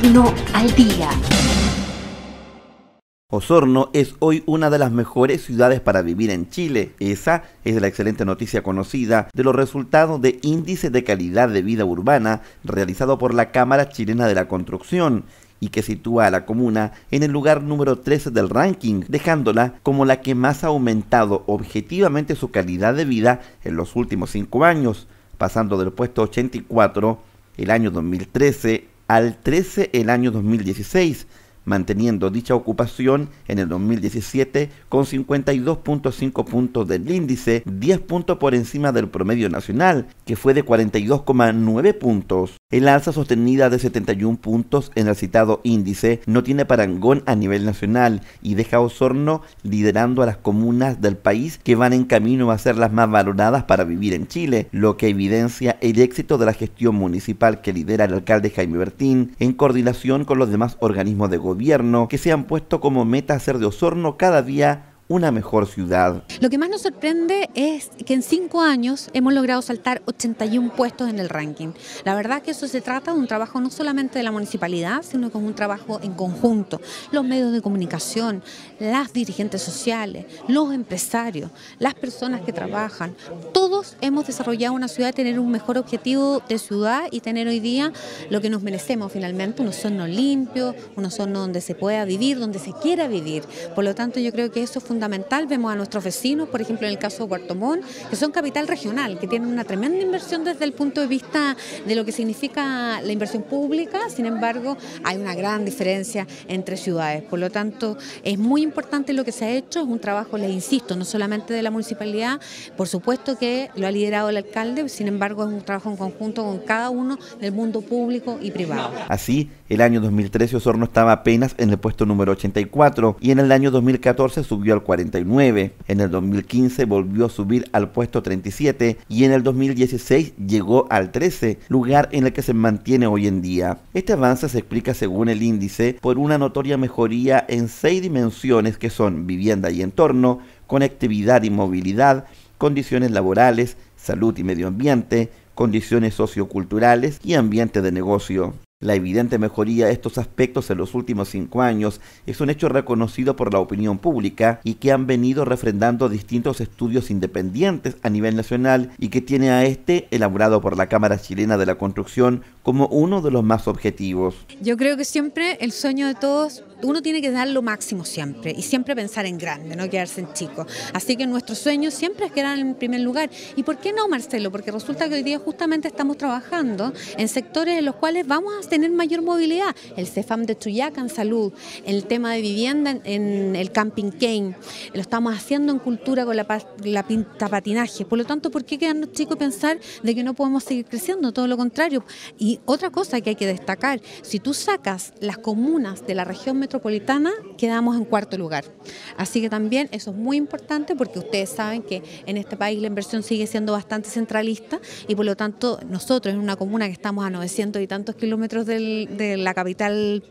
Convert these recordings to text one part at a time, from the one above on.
Osorno al día. Osorno es hoy una de las mejores ciudades para vivir en Chile. Esa es la excelente noticia conocida de los resultados de Índice de Calidad de Vida Urbana realizado por la Cámara Chilena de la Construcción y que sitúa a la comuna en el lugar número 13 del ranking, dejándola como la que más ha aumentado objetivamente su calidad de vida en los últimos cinco años, pasando del puesto 84 el año 2013 al 13 el año 2016 manteniendo dicha ocupación en el 2017 con 52.5 puntos del índice, 10 puntos por encima del promedio nacional, que fue de 42,9 puntos. El alza sostenida de 71 puntos en el citado índice no tiene parangón a nivel nacional y deja a Osorno liderando a las comunas del país que van en camino a ser las más valoradas para vivir en Chile, lo que evidencia el éxito de la gestión municipal que lidera el alcalde Jaime Bertín en coordinación con los demás organismos de gobierno gobierno que se han puesto como meta hacer de Osorno cada día una mejor ciudad. Lo que más nos sorprende es que en cinco años hemos logrado saltar 81 puestos en el ranking. La verdad que eso se trata de un trabajo no solamente de la municipalidad, sino que es un trabajo en conjunto. Los medios de comunicación, las dirigentes sociales, los empresarios, las personas que trabajan, todos hemos desarrollado una ciudad, tener un mejor objetivo de ciudad y tener hoy día lo que nos merecemos finalmente, Un son limpio, un son donde se pueda vivir, donde se quiera vivir. Por lo tanto, yo creo que eso es fundamental. Vemos a nuestros vecinos, por ejemplo, en el caso de Puerto que son capital regional, que tienen una tremenda inversión desde el punto de vista de lo que significa la inversión pública. Sin embargo, hay una gran diferencia entre ciudades. Por lo tanto, es muy importante lo que se ha hecho. Es un trabajo, les insisto, no solamente de la municipalidad, por supuesto que lo ha liderado el alcalde, sin embargo, es un trabajo en conjunto con cada uno del mundo público y privado. Así, el año 2013 Osorno estaba apenas en el puesto número 84 y en el año 2014 subió al 49. En el 2015 volvió a subir al puesto 37 y en el 2016 llegó al 13, lugar en el que se mantiene hoy en día. Este avance se explica según el índice por una notoria mejoría en seis dimensiones que son vivienda y entorno, conectividad y movilidad, condiciones laborales, salud y medio ambiente, condiciones socioculturales y ambiente de negocio. La evidente mejoría de estos aspectos en los últimos cinco años es un hecho reconocido por la opinión pública y que han venido refrendando distintos estudios independientes a nivel nacional y que tiene a este elaborado por la Cámara Chilena de la Construcción como uno de los más objetivos. Yo creo que siempre el sueño de todos uno tiene que dar lo máximo siempre y siempre pensar en grande, no quedarse en chico. Así que nuestro sueño siempre es quedar en primer lugar. ¿Y por qué no, Marcelo? Porque resulta que hoy día justamente estamos trabajando en sectores en los cuales vamos a tener mayor movilidad. El CEFAM de Chuyaca en salud, el tema de vivienda en, el Camping Cane, lo estamos haciendo en cultura con la, pinta patinaje. Por lo tanto, ¿por qué quedarnos chicos y pensar de que no podemos seguir creciendo? Todo lo contrario. Y otra cosa que hay que destacar, si tú sacas las comunas de la región metropolitana, metropolitana quedamos en cuarto lugar. Así que también eso es muy importante porque ustedes saben que en este país la inversión sigue siendo bastante centralista y por lo tanto nosotros en una comuna que estamos a 900 y tantos kilómetros de la capital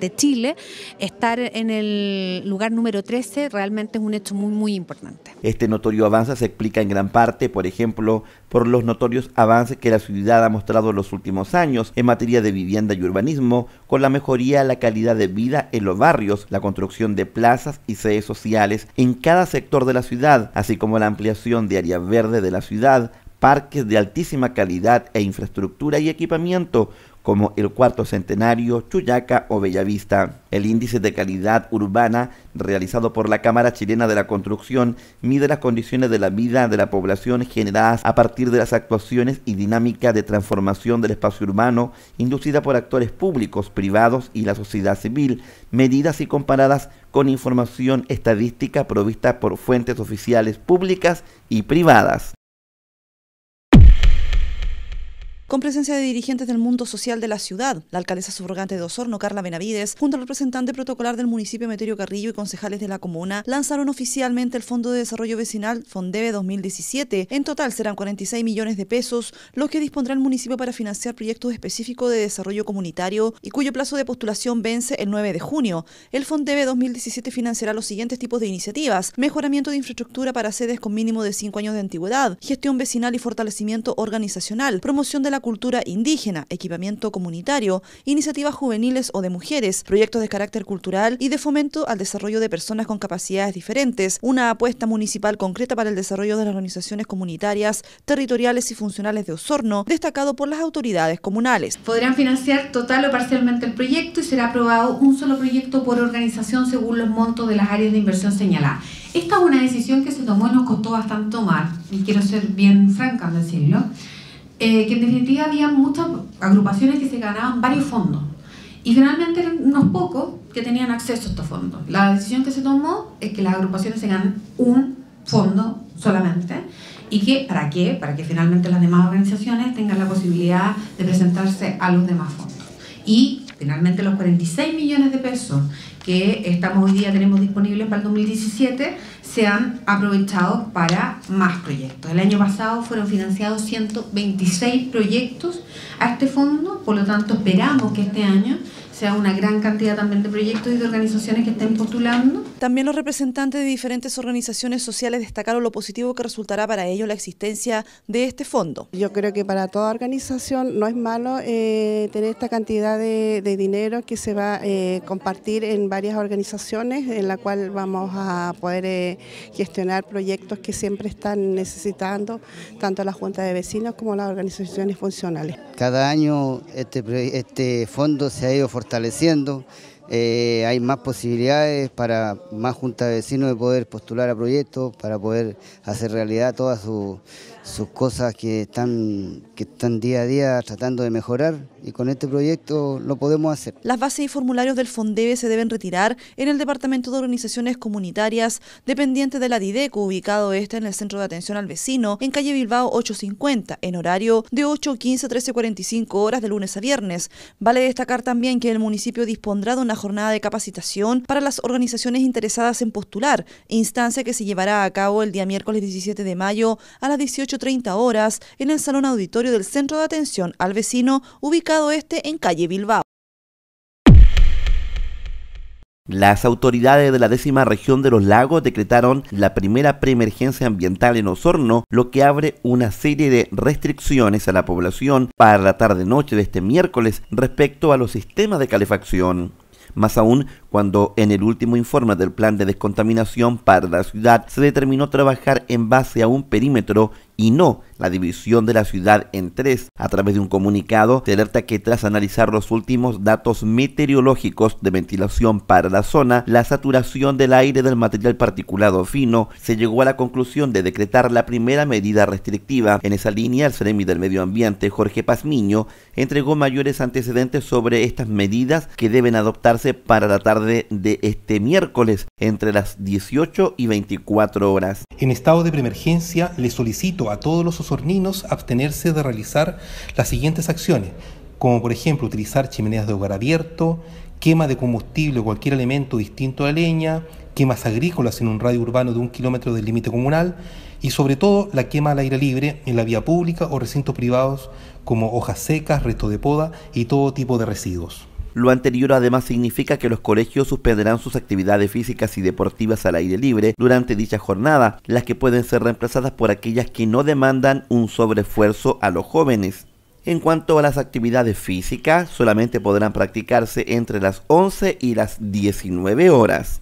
de Chile, estar en el lugar número 13 realmente es un hecho muy, muy importante. Este notorio avance se explica en gran parte, por ejemplo, por los notorios avances que la ciudad ha mostrado en los últimos años en materia de vivienda y urbanismo, con la mejoría de la calidad de vida en los barrios, la construcción de plazas y sedes sociales en cada sector de la ciudad, así como la ampliación de áreas verdes de la ciudad, parques de altísima calidad e infraestructura y equipamiento, como el Cuarto Centenario, Chuyaca o Bellavista. El índice de calidad urbana realizado por la Cámara Chilena de la Construcción mide las condiciones de la vida de la población generadas a partir de las actuaciones y dinámicas de transformación del espacio urbano inducida por actores públicos, privados y la sociedad civil, medidas y comparadas con información estadística provista por fuentes oficiales públicas y privadas. con presencia de dirigentes del mundo social de la ciudad. La alcaldesa subrogante de Osorno, Carla Benavides, junto al representante protocolar del municipio Meterio Carrillo y concejales de la comuna, lanzaron oficialmente el Fondo de Desarrollo Vecinal Fondeve 2017. En total serán 46 millones de pesos los que dispondrá el municipio para financiar proyectos específicos de desarrollo comunitario y cuyo plazo de postulación vence el 9 de junio. El Fondeve 2017 financiará los siguientes tipos de iniciativas: mejoramiento de infraestructura para sedes con mínimo de 5 años de antigüedad, gestión vecinal y fortalecimiento organizacional, promoción de la cultura indígena, equipamiento comunitario, iniciativas juveniles o de mujeres, proyectos de carácter cultural y de fomento al desarrollo de personas con capacidades diferentes, una apuesta municipal concreta para el desarrollo de las organizaciones comunitarias, territoriales y funcionales de Osorno, destacado por las autoridades comunales. Podrán financiar total o parcialmente el proyecto y será aprobado un solo proyecto por organización según los montos de las áreas de inversión señaladas. Esta es una decisión que se tomó y nos costó bastante tomar, y quiero ser bien franca en decirlo eh, que en definitiva había muchas agrupaciones que se ganaban varios fondos y finalmente eran unos pocos que tenían acceso a estos fondos. La decisión que se tomó es que las agrupaciones se ganan un fondo solamente y que, ¿para qué? Para que finalmente las demás organizaciones tengan la posibilidad de presentarse a los demás fondos. Y finalmente los 46 millones de pesos que estamos hoy día tenemos disponibles para el 2017 se han aprovechado para más proyectos. El año pasado fueron financiados 126 proyectos a este fondo, por lo tanto esperamos que este año sea una gran cantidad también de proyectos y de organizaciones que estén postulando. También los representantes de diferentes organizaciones sociales destacaron lo positivo que resultará para ellos la existencia de este fondo. Yo creo que para toda organización no es malo eh, tener esta cantidad de, dinero que se va a eh, compartir en varias organizaciones, en la cual vamos a poder eh, gestionar proyectos que siempre están necesitando, tanto la Junta de Vecinos como las organizaciones funcionales. Cada año este, este fondo se ha ido fortaleciendo fortaleciendo. Eh, hay más posibilidades para más juntas de vecinos de poder postular a proyectos, para poder hacer realidad todas sus cosas que están, que están día a día tratando de mejorar y con este proyecto lo podemos hacer. Las bases y formularios del Fondebe se deben retirar en el Departamento de Organizaciones Comunitarias, dependiente de la DIDECO, ubicado este en el Centro de Atención al Vecino, en calle Bilbao 850, en horario de 8, 15, 13, 45 horas de lunes a viernes. Vale destacar también que el municipio dispondrá de una jornada de capacitación para las organizaciones interesadas en postular, instancia que se llevará a cabo el día miércoles 17 de mayo a las 18.30 horas en el Salón Auditorio del Centro de Atención al Vecino, ubicado este en calle Bilbao. Las autoridades de la décima región de los lagos decretaron la primera preemergencia ambiental en Osorno, lo que abre una serie de restricciones a la población para la tarde-noche de este miércoles respecto a los sistemas de calefacción. Más aún, cuando en el último informe del plan de descontaminación para la ciudad se determinó trabajar en base a un perímetro y no la división de la ciudad en tres. A través de un comunicado se alerta que tras analizar los últimos datos meteorológicos de ventilación para la zona, la saturación del aire del material particulado fino, se llegó a la conclusión de decretar la primera medida restrictiva. En esa línea, el FREMI del Medio Ambiente, Jorge Pazmiño, entregó mayores antecedentes sobre estas medidas que deben adoptarse para tratar de este miércoles entre las 18 y 24 horas. En estado de preemergencia le solicito a todos los osorninos abstenerse de realizar las siguientes acciones, como por ejemplo utilizar chimeneas de hogar abierto, quema de combustible o cualquier elemento distinto a la leña, quemas agrícolas en un radio urbano de un kilómetro del límite comunal y sobre todo la quema al aire libre en la vía pública o recintos privados como hojas secas, restos de poda y todo tipo de residuos. Lo anterior además significa que los colegios suspenderán sus actividades físicas y deportivas al aire libre durante dicha jornada, las que pueden ser reemplazadas por aquellas que no demandan un sobreesfuerzo a los jóvenes. En cuanto a las actividades físicas, solamente podrán practicarse entre las 11 y las 19 horas.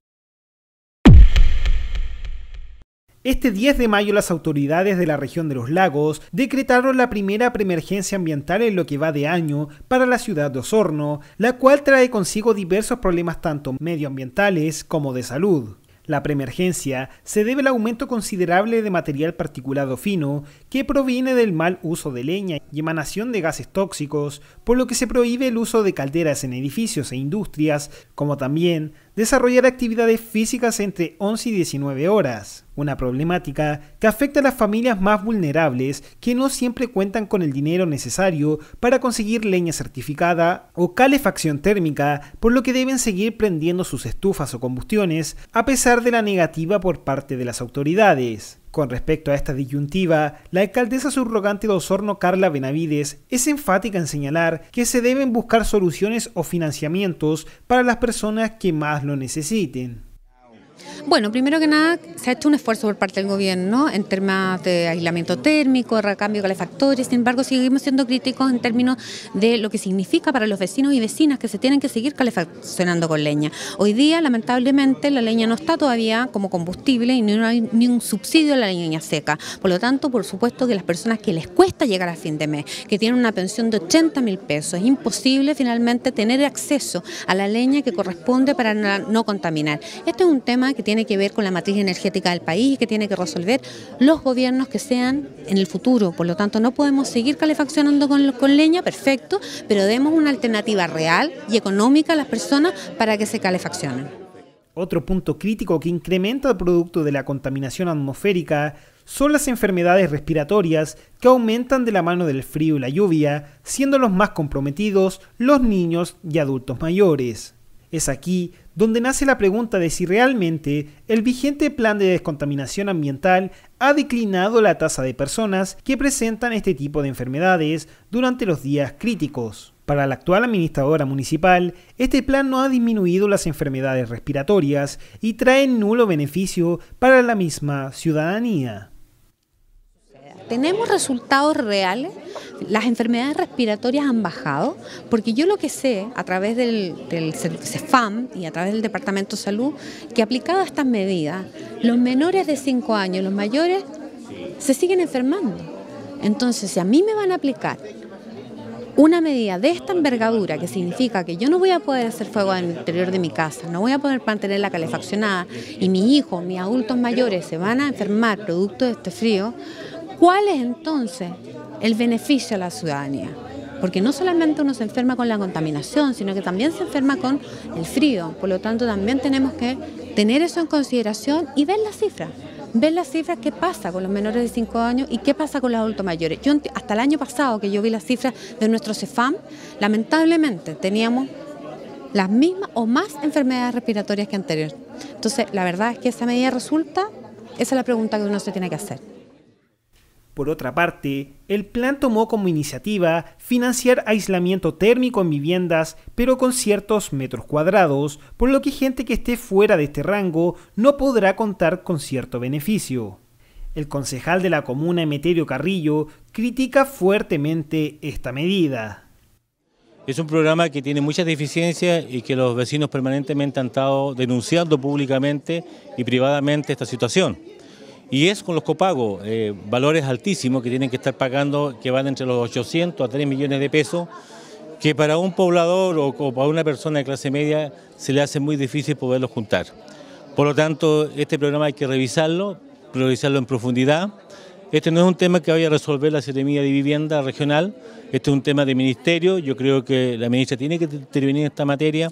Este 10 de mayo las autoridades de la región de los lagos decretaron la primera preemergencia ambiental en lo que va de año para la ciudad de Osorno, la cual trae consigo diversos problemas tanto medioambientales como de salud. La preemergencia se debe al aumento considerable de material particulado fino que proviene del mal uso de leña y emanación de gases tóxicos, por lo que se prohíbe el uso de calderas en edificios e industrias, como también desarrollar actividades físicas entre 11 y 19 horas, una problemática que afecta a las familias más vulnerables que no siempre cuentan con el dinero necesario para conseguir leña certificada o calefacción térmica, por lo que deben seguir prendiendo sus estufas o combustiones a pesar de la negativa por parte de las autoridades. Con respecto a esta disyuntiva, la alcaldesa subrogante de Osorno, Carla Benavides, es enfática en señalar que se deben buscar soluciones o financiamientos para las personas que más lo necesiten. Bueno, primero que nada, se ha hecho un esfuerzo por parte del gobierno en temas de aislamiento térmico, recambio de calefactores, sin embargo, seguimos siendo críticos en términos de lo que significa para los vecinos y vecinas que se tienen que seguir calefaccionando con leña. Hoy día, lamentablemente, la leña no está todavía como combustible y no hay ni un subsidio a la leña seca. Por lo tanto, por supuesto que las personas que les cuesta llegar a fin de mes, que tienen una pensión de 80 mil pesos, es imposible finalmente tener acceso a la leña que corresponde para no contaminar. Este es un tema que que tiene que ver con la matriz energética del país y que tiene que resolver los gobiernos que sean en el futuro. Por lo tanto, no podemos seguir calefaccionando con, con leña, perfecto, pero demos una alternativa real y económica a las personas para que se calefaccionen. Otro punto crítico que incrementa el producto de la contaminación atmosférica son las enfermedades respiratorias que aumentan de la mano del frío y la lluvia, siendo los más comprometidos los niños y adultos mayores. Es aquí donde nace la pregunta de si realmente el vigente plan de descontaminación ambiental ha declinado la tasa de personas que presentan este tipo de enfermedades durante los días críticos. Para la actual administradora municipal, este plan no ha disminuido las enfermedades respiratorias y trae nulo beneficio para la misma ciudadanía tenemos resultados reales, las enfermedades respiratorias han bajado, porque yo lo que sé a través del, CEFAM y a través del Departamento de Salud, que aplicado a estas medidas, los menores de 5 años, los mayores, se siguen enfermando. Entonces, si a mí me van a aplicar una medida de esta envergadura, que significa que yo no voy a poder hacer fuego en el interior de mi casa, no voy a poder mantener la calefaccionada y mis hijos, mis adultos mayores se van a enfermar producto de este frío, ¿Cuál es entonces el beneficio a la ciudadanía? Porque no solamente uno se enferma con la contaminación, sino que también se enferma con el frío. Por lo tanto, también tenemos que tener eso en consideración y ver las cifras. Ver las cifras, qué pasa con los menores de 5 años y qué pasa con los adultos mayores. Yo hasta el año pasado que yo vi las cifras de nuestro CEFAM, lamentablemente teníamos las mismas o más enfermedades respiratorias que anteriores. Entonces, la verdad es que esa medida resulta, esa es la pregunta que uno se tiene que hacer. Por otra parte, el plan tomó como iniciativa financiar aislamiento térmico en viviendas, pero con ciertos metros cuadrados, por lo que gente que esté fuera de este rango no podrá contar con cierto beneficio. El concejal de la comuna, Emeterio Carrillo, critica fuertemente esta medida. Es un programa que tiene muchas deficiencias y que los vecinos permanentemente han estado denunciando públicamente y privadamente esta situación y es con los copagos, eh, valores altísimos que tienen que estar pagando, que van entre los 800 a 3 millones de pesos, que para un poblador o, para una persona de clase media se le hace muy difícil poderlos juntar. Por lo tanto, este programa hay que revisarlo, priorizarlo en profundidad. Este no es un tema que vaya a resolver la Seremía de Vivienda Regional, este es un tema de ministerio, yo creo que la ministra tiene que intervenir en esta materia.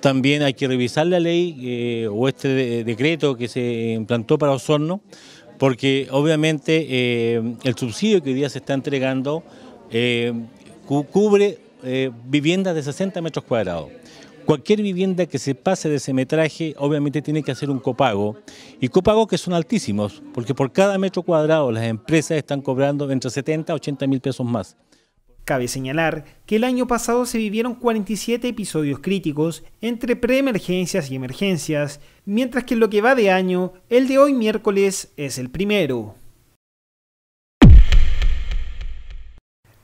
También hay que revisar la ley eh, o este decreto que se implantó para Osorno, porque obviamente eh, el subsidio que hoy día se está entregando eh, cubre viviendas de 60 metros cuadrados. Cualquier vivienda que se pase de ese metraje obviamente tiene que hacer un copago y copagos que son altísimos porque por cada metro cuadrado las empresas están cobrando entre 70 y 80 mil pesos más. Cabe señalar que el año pasado se vivieron 47 episodios críticos entre preemergencias y emergencias, mientras que en lo que va de año, el de hoy miércoles es el primero.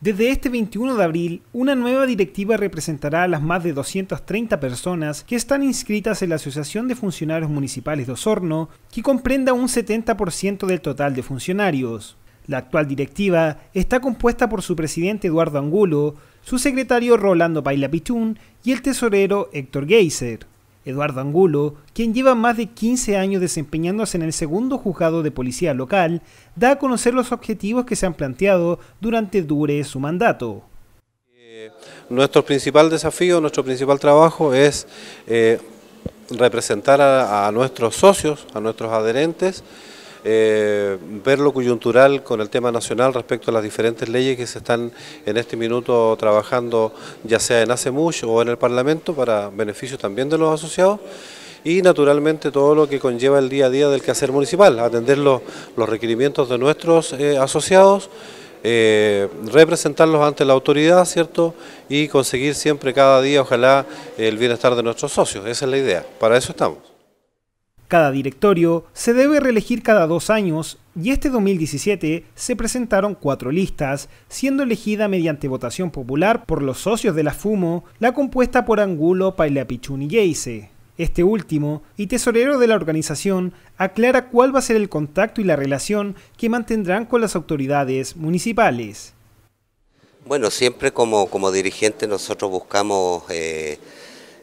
Desde este 21 de abril, una nueva directiva representará a las más de 230 personas que están inscritas en la Asociación de Funcionarios Municipales de Osorno, que comprenda un 70% del total de funcionarios. La actual directiva está compuesta por su presidente Eduardo Angulo, su secretario Rolando Paila Pichún y el tesorero Héctor Geiser. Eduardo Angulo, quien lleva más de 15 años desempeñándose en el segundo juzgado de policía local, da a conocer los objetivos que se han planteado durante dure su mandato. Eh, nuestro principal desafío, nuestro principal trabajo es eh, representar a nuestros socios, a nuestros adherentes, eh, ver lo coyuntural con el tema nacional respecto a las diferentes leyes que se están en este minuto trabajando, ya sea en ACEMUSH o en el Parlamento, para beneficio también de los asociados y naturalmente todo lo que conlleva el día a día del quehacer municipal, atender los, los requerimientos de nuestros eh, asociados, eh, representarlos ante la autoridad, ¿cierto? Y conseguir siempre cada día, ojalá, el bienestar de nuestros socios. Esa es la idea. Para eso estamos. Cada directorio se debe reelegir cada dos años y este 2017 se presentaron cuatro listas, siendo elegida mediante votación popular por los socios de la FUMO, la compuesta por Angulo, Pichun y Geise. Este último, y tesorero de la organización, aclara cuál va a ser el contacto y la relación que mantendrán con las autoridades municipales. Bueno, siempre como, como dirigente nosotros buscamos... Eh,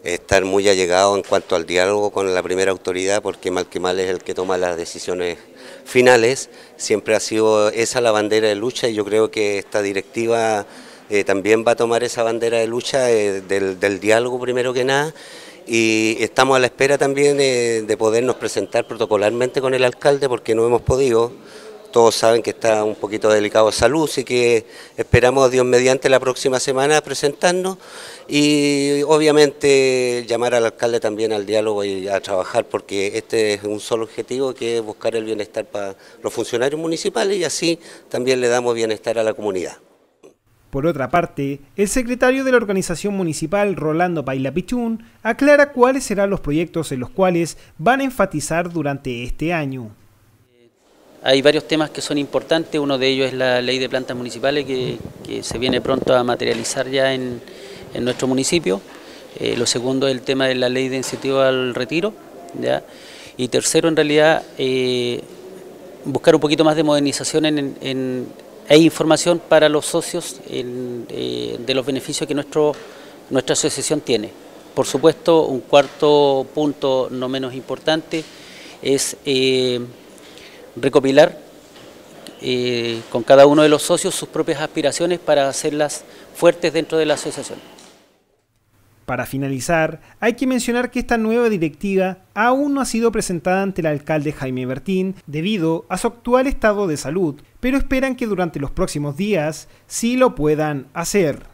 estar muy allegado en cuanto al diálogo con la primera autoridad, porque mal que mal es el que toma las decisiones finales. Siempre ha sido esa la bandera de lucha y yo creo que esta directiva eh, también va a tomar esa bandera de lucha eh, del, diálogo primero que nada y estamos a la espera también de, eh, de podernos presentar protocolarmente con el alcalde porque no hemos podido todos saben que está un poquito delicado de salud, y que esperamos a Dios mediante la próxima semana presentarnos y obviamente llamar al alcalde también al diálogo y a trabajar porque este es un solo objetivo que es buscar el bienestar para los funcionarios municipales y así también le damos bienestar a la comunidad. Por otra parte, el secretario de la organización municipal, Rolando Pichún, aclara cuáles serán los proyectos en los cuales van a enfatizar durante este año. Hay varios temas que son importantes, uno de ellos es la ley de plantas municipales que, se viene pronto a materializar ya en, nuestro municipio. Eh, lo segundo es el tema de la ley de incentivo al retiro. Y tercero, en realidad, eh, buscar un poquito más de modernización en, en, e información para los socios eh, de los beneficios que nuestro, nuestra asociación tiene. Por supuesto, un cuarto punto no menos importante es recopilar eh, con cada uno de los socios sus propias aspiraciones para hacerlas fuertes dentro de la asociación. Para finalizar, hay que mencionar que esta nueva directiva aún no ha sido presentada ante el alcalde Jaime Bertín debido a su actual estado de salud, pero esperan que durante los próximos días sí lo puedan hacer.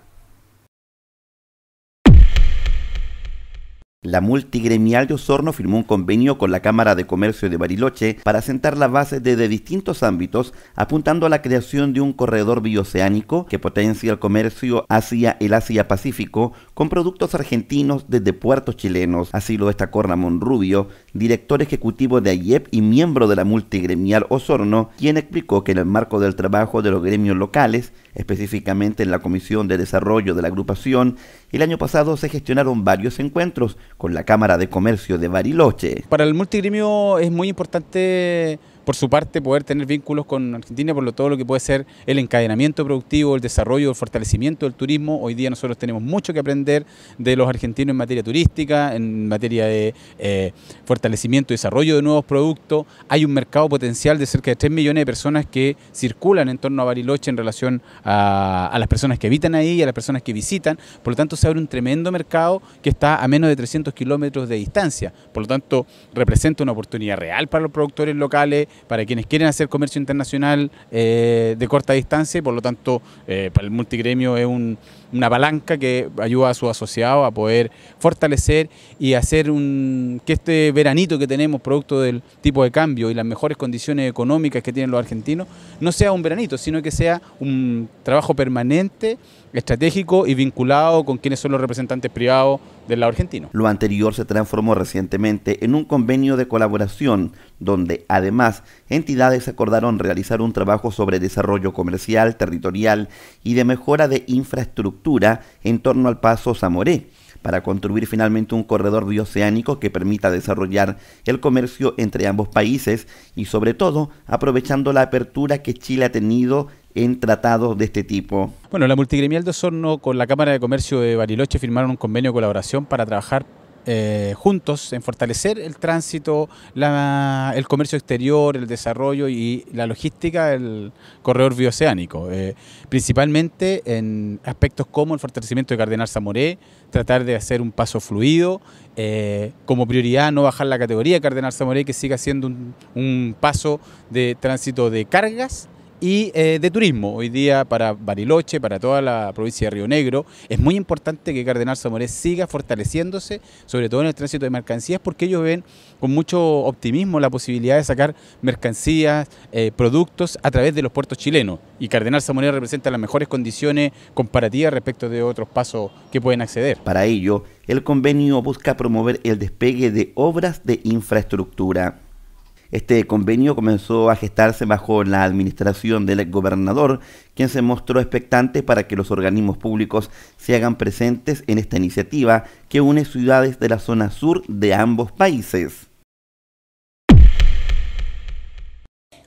La multigremial de Osorno firmó un convenio con la Cámara de Comercio de Bariloche para sentar las bases desde distintos ámbitos, apuntando a la creación de un corredor bioceánico que potencia el comercio hacia el Asia-Pacífico con productos argentinos desde puertos chilenos. Así lo destacó Ramón Rubio, director ejecutivo de AIEP y miembro de la multigremial Osorno, quien explicó que en el marco del trabajo de los gremios locales, específicamente en la Comisión de Desarrollo de la agrupación, el año pasado se gestionaron varios encuentros con la Cámara de Comercio de Bariloche. Para el multigremio es muy importante por su parte poder tener vínculos con Argentina, por lo todo lo que puede ser el encadenamiento productivo, el desarrollo, el fortalecimiento del turismo. Hoy día nosotros tenemos mucho que aprender de los argentinos en materia turística, en materia de eh, fortalecimiento y desarrollo de nuevos productos. Hay un mercado potencial de cerca de 3 millones de personas que circulan en torno a Bariloche en relación a, a las personas que habitan ahí y a las personas que visitan. Por lo tanto, se abre un tremendo mercado que está a menos de 300 kilómetros de distancia. Por lo tanto, representa una oportunidad real para los productores locales, para quienes quieren hacer comercio internacional eh, de corta distancia y por lo tanto eh, para el multigremio es una palanca que ayuda a sus asociados a poder fortalecer y hacer un, que este veranito que tenemos producto del tipo de cambio y las mejores condiciones económicas que tienen los argentinos no sea un veranito, sino que sea un trabajo permanente estratégico y vinculado con quienes son los representantes privados del lado argentino. Lo anterior se transformó recientemente en un convenio de colaboración donde además entidades acordaron realizar un trabajo sobre desarrollo comercial, territorial y de mejora de infraestructura en torno al paso Zamoré para construir finalmente un corredor bioceánico que permita desarrollar el comercio entre ambos países y sobre todo aprovechando la apertura que Chile ha tenido en tratados de este tipo. Bueno, la multigremial de Osorno con la Cámara de Comercio de Bariloche firmaron un convenio de colaboración para trabajar eh, juntos en fortalecer el tránsito, el comercio exterior, el desarrollo y la logística del corredor bioceánico, eh, principalmente en aspectos como el fortalecimiento de Cardenal Zamoré, tratar de hacer un paso fluido, eh, como prioridad no bajar la categoría de Cardenal Zamoré, que siga siendo un, un paso de tránsito de cargas y eh, de turismo. Hoy día para Bariloche, para toda la provincia de Río Negro, es muy importante que Cardenal Samorés siga fortaleciéndose, sobre todo en el tránsito de mercancías, porque ellos ven con mucho optimismo la posibilidad de sacar mercancías, eh, productos a través de los puertos chilenos. Y Cardenal Samorés representa las mejores condiciones comparativas respecto de otros pasos que pueden acceder. Para ello, el convenio busca promover el despegue de obras de infraestructura. Este convenio comenzó a gestarse bajo la administración del gobernador, quien se mostró expectante para que los organismos públicos se hagan presentes en esta iniciativa que une ciudades de la zona sur de ambos países.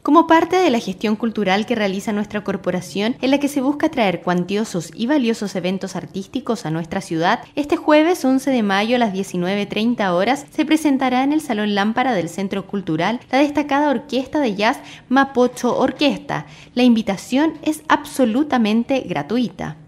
como parte de la gestión cultural que realiza nuestra corporación en la que se busca traer cuantiosos y valiosos eventos artísticos a nuestra ciudad, este jueves 11 de mayo a las 19.30 horas se presentará en el Salón Lámpara del Centro Cultural la destacada orquesta de jazz Mapocho Orquesta. La invitación es absolutamente gratuita.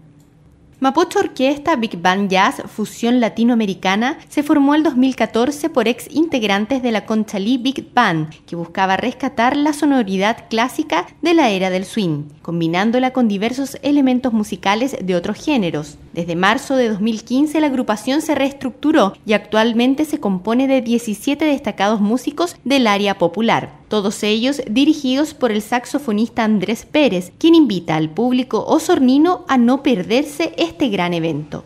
Mapocho Orquesta Big Band Jazz Fusión Latinoamericana se formó el 2014 por ex integrantes de la Conchalí Big Band, que buscaba rescatar la sonoridad clásica de la era del swing combinándola con diversos elementos musicales de otros géneros. Desde marzo de 2015 la agrupación se reestructuró y actualmente se compone de 17 destacados músicos del área popular, todos ellos dirigidos por el saxofonista Andrés Pérez, quien invita al público osornino a no perderse este gran evento.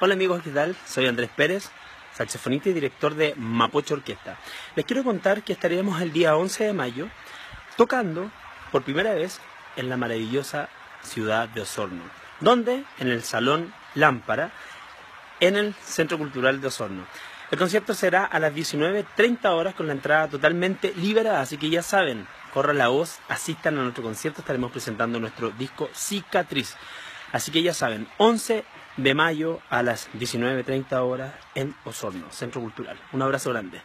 Hola amigos, ¿qué tal? Soy Andrés Pérez, saxofonista y director de Mapocho Orquesta. Les quiero contar que estaremos el día 11 de mayo tocando por primera vez en la maravillosa ciudad de Osorno. donde En el Salón Lámpara, en el Centro Cultural de Osorno. El concierto será a las 19.30 horas con la entrada totalmente liberada, así que ya saben, corran la voz, asistan a nuestro concierto, estaremos presentando nuestro disco Cicatriz. Así que ya saben, 11 de mayo a las 19.30 horas en Osorno, Centro Cultural. Un abrazo grande.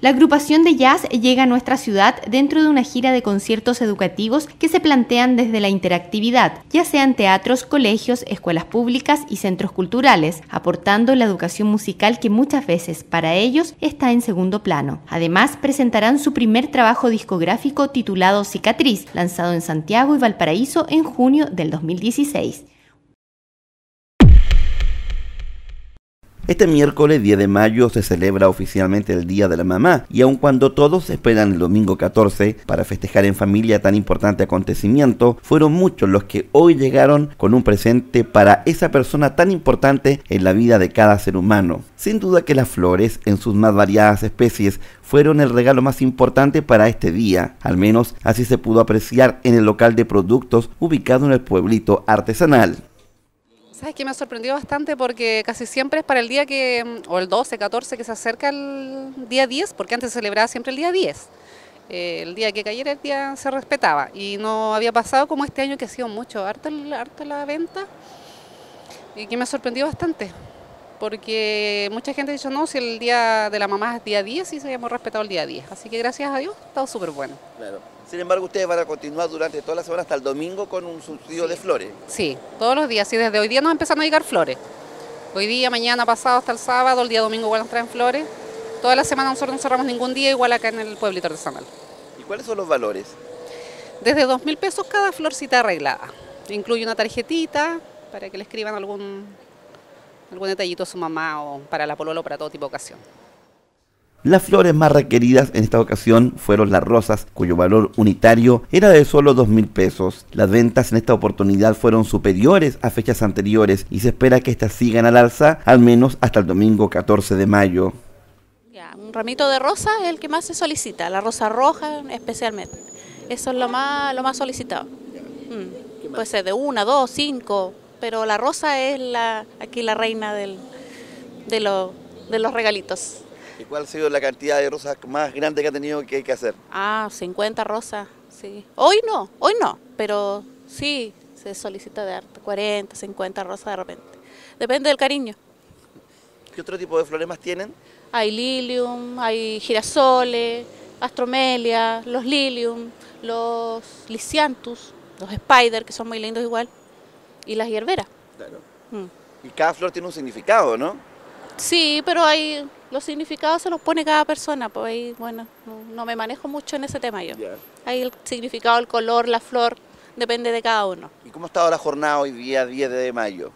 La agrupación de jazz llega a nuestra ciudad dentro de una gira de conciertos educativos que se plantean desde la interactividad, ya sean teatros, colegios, escuelas públicas y centros culturales, aportando la educación musical que muchas veces para ellos está en segundo plano. Además, presentarán su primer trabajo discográfico titulado Cicatriz, lanzado en Santiago y Valparaíso en junio del 2016. Este miércoles 10 de mayo se celebra oficialmente el Día de la Mamá y aun cuando todos esperan el domingo 14 para festejar en familia tan importante acontecimiento, fueron muchos los que hoy llegaron con un presente para esa persona tan importante en la vida de cada ser humano. Sin duda que las flores, en sus más variadas especies, fueron el regalo más importante para este día, al menos así se pudo apreciar en el local de productos ubicado en el pueblito artesanal. Sabes qué me ha sorprendido bastante porque casi siempre es para el día que, mm, o el 12, 14, que se acerca el día 10, porque antes se celebraba siempre el día 10. Eh, el día que cayera el día se respetaba y no había pasado como este año que ha sido mucho, harta, harta la venta y que me ha sorprendido bastante porque mucha gente ha dicho, no, si el día de la mamá es día 10, sí se habíamos respetado el día 10. Así que gracias a Dios, ha estado súper bueno. Sin embargo, ustedes van a continuar durante toda la semana hasta el domingo con un subsidio de flores. Sí, todos los días. Y desde hoy día nos empezaron a llegar flores. Hoy día, mañana, pasado, hasta el sábado, el día domingo igual nos traen flores. Toda la semana nosotros no cerramos ningún día, igual acá en el pueblito artesanal. ¿Y cuáles son los valores? Desde dos mil pesos cada florcita arreglada. Incluye una tarjetita para que le escriban algún algún detallito a su mamá o para la polola o para todo tipo de ocasión. Las flores más requeridas en esta ocasión fueron las rosas, cuyo valor unitario era de solo dos mil pesos. Las ventas en esta oportunidad fueron superiores a fechas anteriores y se espera que éstas sigan al alza al menos hasta el domingo 14 de mayo. un ramito de rosa es el que más se solicita, la rosa roja especialmente. Eso es lo más, lo más solicitado. Pues Puede ser de una, dos, cinco, pero la rosa es la aquí la reina del, de, de los regalitos. ¿Y cuál ha sido la cantidad de rosas más grande que ha tenido que, que hacer? Ah, 50 rosas, sí. Hoy no, hoy no, pero sí, se solicita de arte, 40, 50 rosas de repente. Depende del cariño. ¿Qué otro tipo de flores más tienen? Hay lilium, hay girasoles, astromelia, los lilium, los lisianthus, los spider, que son muy lindos igual y las hierberas. Mm. Y cada flor tiene un significado, ¿no? Sí, pero hay los significados se los pone cada persona, pues bueno, no, me manejo mucho en ese tema yo. Ahí el significado, el color, la flor, depende de cada uno. ¿Y cómo ha estado la jornada hoy día 10 de mayo?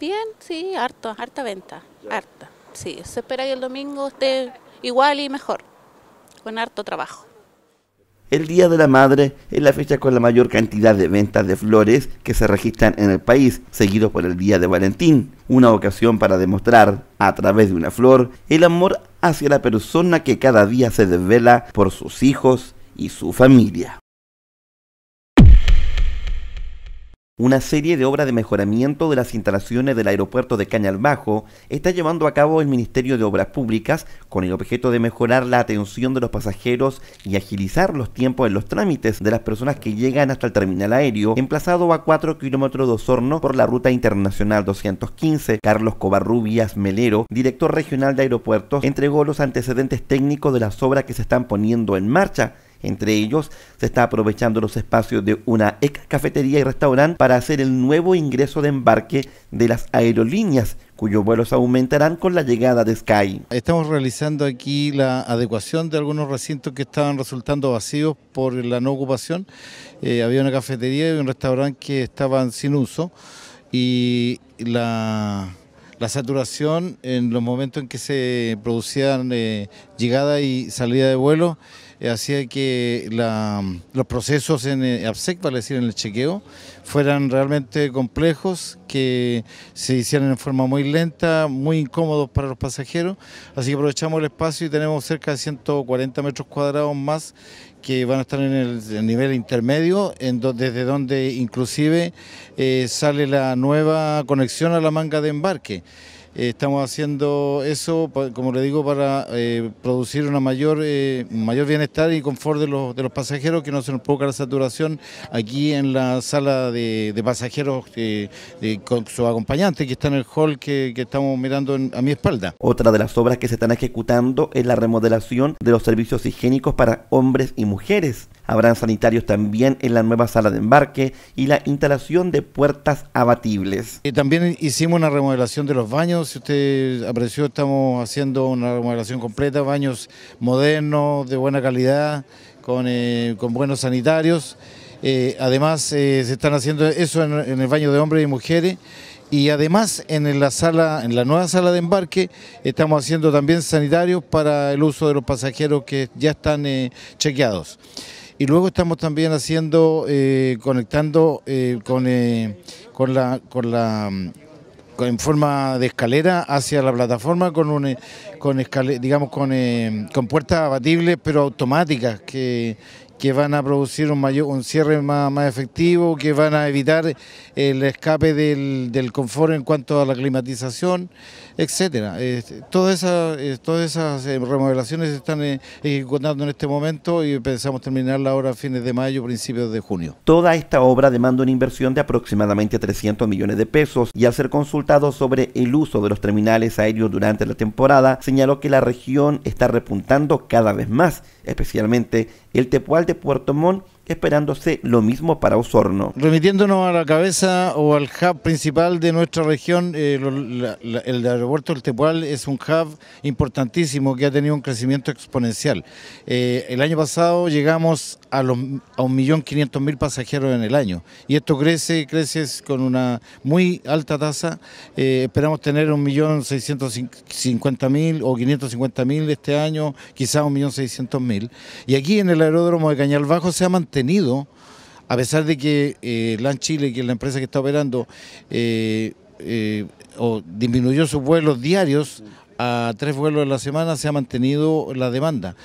Bien, sí, harto, harta venta, harta. Sí, se espera que el domingo esté igual y mejor, con harto trabajo. El Día de la Madre es la fecha con la mayor cantidad de ventas de flores que se registran en el país, seguido por el Día de Valentín, una ocasión para demostrar, a través de una flor, el amor hacia la persona que cada día se desvela por sus hijos y su familia. Una serie de obras de mejoramiento de las instalaciones del aeropuerto de Cañal Bajo está llevando a cabo el Ministerio de Obras Públicas con el objeto de mejorar la atención de los pasajeros y agilizar los tiempos en los trámites de las personas que llegan hasta el terminal aéreo, emplazado a 4 kilómetros de Osorno por la ruta internacional 215. Carlos Covarrubias Melero, director regional de aeropuertos, entregó los antecedentes técnicos de las obras que se están poniendo en marcha entre ellos, se está aprovechando los espacios de una ex cafetería y restaurante para hacer el nuevo ingreso de embarque de las aerolíneas cuyos vuelos aumentarán con la llegada de Sky. Estamos realizando aquí la adecuación de algunos recintos que estaban resultando vacíos por la no ocupación. Eh, había una cafetería y un restaurante que estaban sin uso y la, saturación en los momentos en que se producían eh, llegada y salida de vuelo, eh, hacía que los procesos en eh, APSEC, vale decir, en el chequeo, fueran realmente complejos, que se hicieran en forma muy lenta, muy incómodos para los pasajeros. Así que aprovechamos el espacio y tenemos cerca de 140 metros cuadrados más que van a estar en el, nivel intermedio, desde donde inclusive eh, sale la nueva conexión a la manga de embarque. Eh, estamos haciendo eso, como le digo, para eh, producir una mayor, eh, mayor bienestar y confort de los, de los pasajeros, que no se nos provoca la saturación aquí en la sala de, de pasajeros con su acompañante que está en el hall que, que estamos mirando a mi espalda. Otra de las obras que se están ejecutando es la remodelación de los servicios higiénicos para hombres y mujeres. Habrán sanitarios también en la nueva sala de embarque y la instalación de puertas abatibles. también hicimos una remodelación de los baños. Si usted apreció, estamos haciendo una remodelación completa, baños modernos, de buena calidad, con, eh, buenos sanitarios. Eh, además, eh, se están haciendo eso en, el baño de hombres y mujeres. Y además en la sala, en la nueva sala de embarque, estamos haciendo también sanitarios para el uso de los pasajeros que ya están chequeados. Y luego estamos también haciendo, eh, conectando eh, con, eh, con la, con la mm, en forma de escalera hacia la plataforma con un, con digamos con, eh, con, puertas abatibles pero automáticas que, que van a producir un mayor un cierre más, efectivo, que van a evitar el escape del, del confort en cuanto a la climatización, etcétera. todas esas todas esas eh, remodelaciones se están eh, ejecutando en este momento y pensamos terminarla ahora a fines de mayo, principios de junio. Toda esta obra demanda una inversión de aproximadamente 300 millones de pesos y al ser consultado sobre el uso de los terminales aéreos durante la temporada, señaló que la región está repuntando cada vez más, especialmente el Tepual de Puerto Montt esperándose lo mismo para Osorno. Remitiéndonos a la cabeza o al hub principal de nuestra región, eh, el aeropuerto del Tepual es un hub importantísimo que ha tenido un crecimiento exponencial. Eh, el año pasado llegamos a, los, 1.500.000 pasajeros en el año y esto crece, crece con una muy alta tasa. Eh, esperamos tener 1.650.000 o 550.000 este año, quizás 1.600.000. Y aquí en el aeródromo de Cañal Bajo se ha mantenido mantenido, a pesar de que eh, LAN Chile, que es la empresa que está operando, eh, eh, o disminuyó sus vuelos diarios a tres vuelos a la semana, se ha mantenido la demanda.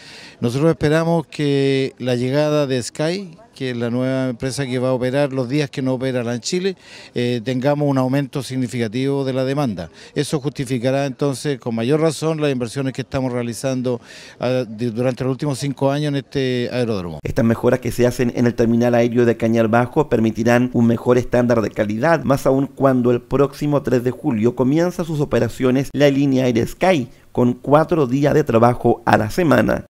Nosotros esperamos que la llegada de Sky, que la nueva empresa que va a operar los días que no opera la en Chile, eh, tengamos un aumento significativo de la demanda. Eso justificará entonces con mayor razón las inversiones que estamos realizando ah, durante los últimos cinco años en este aeródromo. Estas mejoras que se hacen en el terminal aéreo de Cañar Bajo permitirán un mejor estándar de calidad, más aún cuando el próximo 3 de julio comienza sus operaciones la línea Air Sky con cuatro días de trabajo a la semana.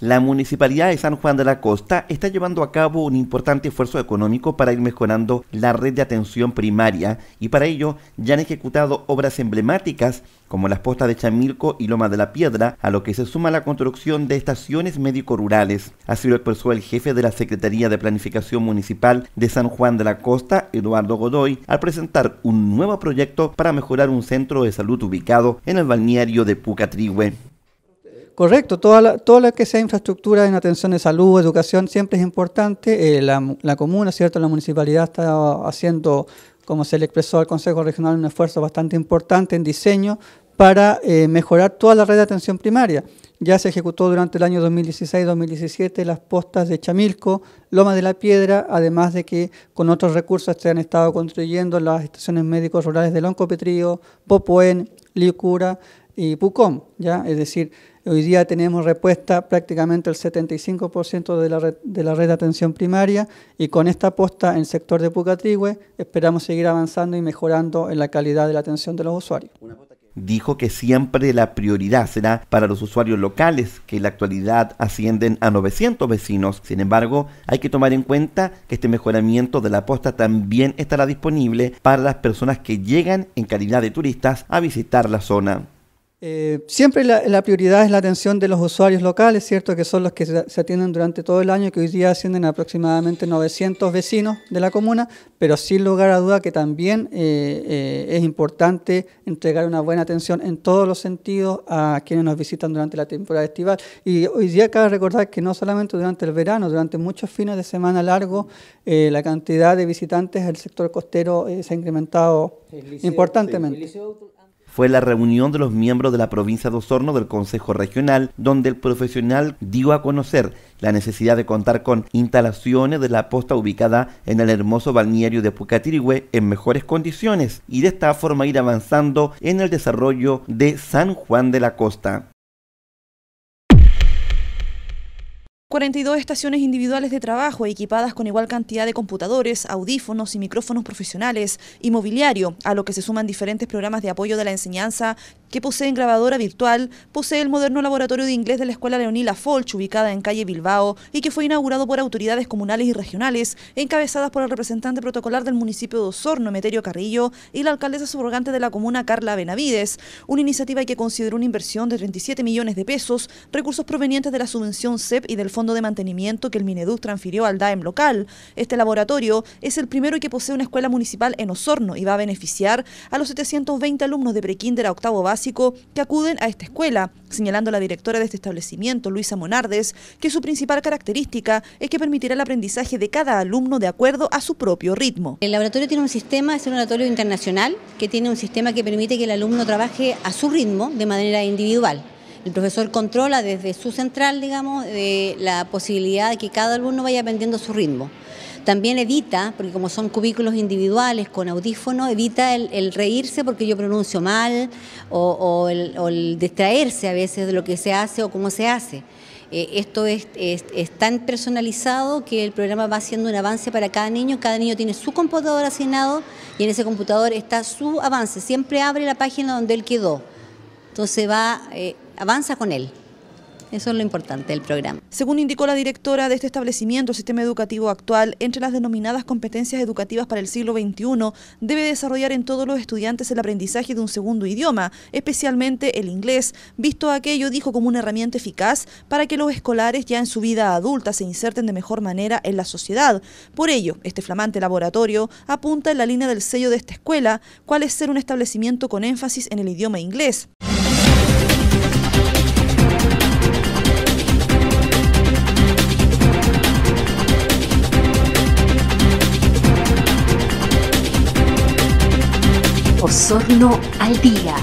La Municipalidad de San Juan de la Costa está llevando a cabo un importante esfuerzo económico para ir mejorando la red de atención primaria y para ello ya han ejecutado obras emblemáticas como las postas de Chamilco y Loma de la Piedra, a lo que se suma la construcción de estaciones médico-rurales. Así lo expresó el jefe de la Secretaría de Planificación Municipal de San Juan de la Costa, Eduardo Godoy, al presentar un nuevo proyecto para mejorar un centro de salud ubicado en el balneario de Pucatrihue. Correcto, toda la, toda que sea infraestructura en atención de salud, educación, siempre es importante. Eh, la, comuna, ¿cierto? La municipalidad está haciendo, como se le expresó al Consejo Regional, un esfuerzo bastante importante en diseño para eh, mejorar toda la red de atención primaria. Ya se ejecutó durante el año 2016-2017 las postas de Chamilco, Loma de la Piedra, además de que con otros recursos se han estado construyendo las estaciones médicos rurales de Loncopetrío, Popoén, Popoen, Liucura y Pucón, ¿ya? Es decir, Hoy día tenemos respuesta prácticamente el 75% de la, red, de la red de atención primaria y con esta aposta en el sector de Pucatrigüe esperamos seguir avanzando y mejorando en la calidad de la atención de los usuarios. Dijo que siempre la prioridad será para los usuarios locales, que en la actualidad ascienden a 900 vecinos. Sin embargo, hay que tomar en cuenta que este mejoramiento de la aposta también estará disponible para las personas que llegan en calidad de turistas a visitar la zona. Eh, siempre la, prioridad es la atención de los usuarios locales, ¿cierto? Que son los que se atienden durante todo el año, que hoy día ascienden aproximadamente 900 vecinos de la comuna, pero sin lugar a duda que también eh, eh, es importante entregar una buena atención en todos los sentidos a quienes nos visitan durante la temporada estival. Y hoy día cabe recordar que no solamente durante el verano, durante muchos fines de semana largos, la cantidad de visitantes al sector costero se ha incrementado importantemente fue la reunión de los miembros de la provincia de Osorno del Consejo Regional, donde el profesional dio a conocer la necesidad de contar con instalaciones de la posta ubicada en el hermoso balneario de Pucatirigüe en mejores condiciones y de esta forma ir avanzando en el desarrollo de San Juan de la Costa. 42 estaciones individuales de trabajo equipadas con igual cantidad de computadores, audífonos y micrófonos profesionales y mobiliario, a lo que se suman diferentes programas de apoyo de la enseñanza que posee en grabadora virtual, posee el moderno laboratorio de inglés de la Escuela Leonila Folch, ubicada en calle Bilbao, y que fue inaugurado por autoridades comunales y regionales, encabezadas por el representante protocolar del municipio de Osorno, Meterio Carrillo, y la alcaldesa subrogante de la comuna, Carla Benavides, una iniciativa que consideró una inversión de 37 millones de pesos, recursos provenientes de la subvención CEP y del Fondo de Mantenimiento que el Mineduc transfirió al DAEM local. Este laboratorio es el primero que posee una escuela municipal en Osorno y va a beneficiar a los 720 alumnos de prekinder a octavo básico que acuden a esta escuela, señalando la directora de este establecimiento, Luisa Monardes, que su principal característica es que permitirá el aprendizaje de cada alumno de acuerdo a su propio ritmo. El laboratorio tiene un sistema, es un laboratorio internacional, que tiene un sistema que permite que el alumno trabaje a su ritmo de manera individual. El profesor controla desde su central, digamos, eh, la posibilidad de que cada alumno vaya aprendiendo a su ritmo. También evita, porque como son cubículos individuales con audífono, evita el, reírse porque yo pronuncio mal o, el, distraerse a veces de lo que se hace o cómo se hace. Eh, esto es, tan personalizado que el programa va haciendo un avance para cada niño. Cada niño tiene su computador asignado y en ese computador está su avance. Siempre abre la página donde él quedó. Entonces va, eh, avanza con él. Eso es lo importante del programa. Según indicó la directora de este establecimiento, el sistema educativo actual, entre las denominadas competencias educativas para el siglo XXI, debe desarrollar en todos los estudiantes el aprendizaje de un segundo idioma, especialmente el inglés, visto aquello, dijo, como una herramienta eficaz para que los escolares ya en su vida adulta se inserten de mejor manera en la sociedad. Por ello, este flamante laboratorio apunta en la línea del sello de esta escuela, cuál es ser un establecimiento con énfasis en el idioma inglés. Sorno al día.